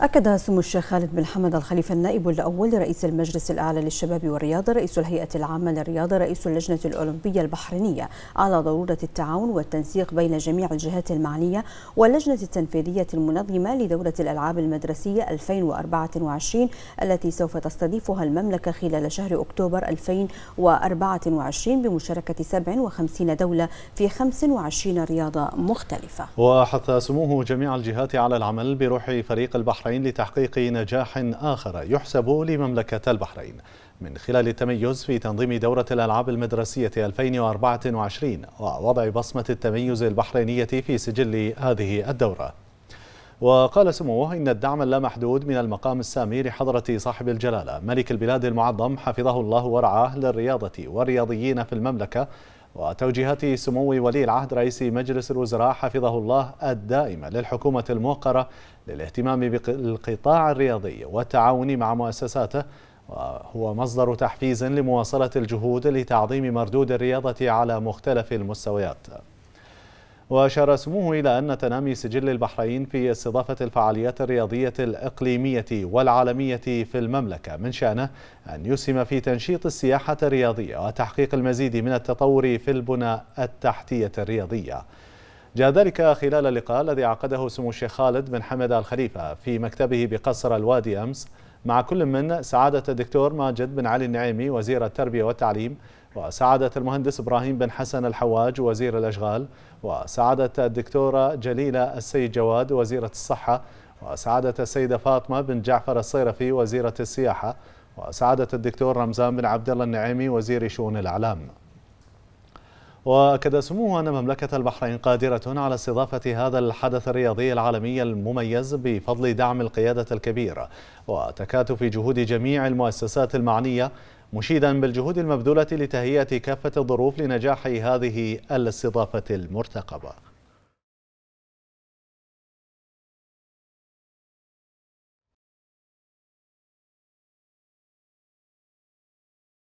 أكد سمو الشيخ خالد بن حمد الخليفة النائب الأول رئيس المجلس الأعلى للشباب والرياضة رئيس الهيئة العامة للرياضة رئيس اللجنة الأولمبية البحرينية على ضرورة التعاون والتنسيق بين جميع الجهات المعنية واللجنة التنفيذية المنظمة لدورة الألعاب المدرسية 2024 التي سوف تستضيفها المملكة خلال شهر أكتوبر 2024 بمشاركة 57 دولة في 25 رياضة مختلفة وحث سموه جميع الجهات على العمل بروح فريق البحر البحرين لتحقيق نجاح آخر يحسب لمملكة البحرين من خلال التميز في تنظيم دورة الألعاب المدرسية 2024 ووضع بصمة التميز البحرينية في سجل هذه الدورة وقال سموه إن الدعم اللامحدود من المقام السامي لحضرة صاحب الجلالة ملك البلاد المعظم حفظه الله ورعاه للرياضة والرياضيين في المملكة وتوجيهات سمو ولي العهد رئيس مجلس الوزراء حفظه الله الدائمة للحكومة الموقرة للاهتمام بالقطاع الرياضي والتعاون مع مؤسساته وهو مصدر تحفيز لمواصلة الجهود لتعظيم مردود الرياضة على مختلف المستويات وأشار سموه إلى أن تنامي سجل البحرين في استضافة الفعاليات الرياضية الإقليمية والعالمية في المملكة من شأنه أن يسهم في تنشيط السياحة الرياضية وتحقيق المزيد من التطور في البنى التحتية الرياضية جاء ذلك خلال اللقاء الذي عقده سمو الشيخ خالد بن حمد الخليفة في مكتبه بقصر الوادي أمس مع كل من سعادة الدكتور ماجد بن علي النعيمي وزير التربية والتعليم وسعادة المهندس إبراهيم بن حسن الحواج وزير الأشغال وسعادة الدكتورة جليلة السيد جواد وزيرة الصحة وسعادة السيدة فاطمة بن جعفر الصيرفي وزيرة السياحة وسعادة الدكتور رمزان بن عبد الله النعيمي وزير شؤون الإعلام وأكد سموه أن مملكة البحرين قادرة على استضافة هذا الحدث الرياضي العالمي المميز بفضل دعم القيادة الكبيرة وتكاتف جهود جميع المؤسسات المعنية مشيدا بالجهود المبذولة لتهيئة كافة الظروف لنجاح هذه الاستضافة المرتقبة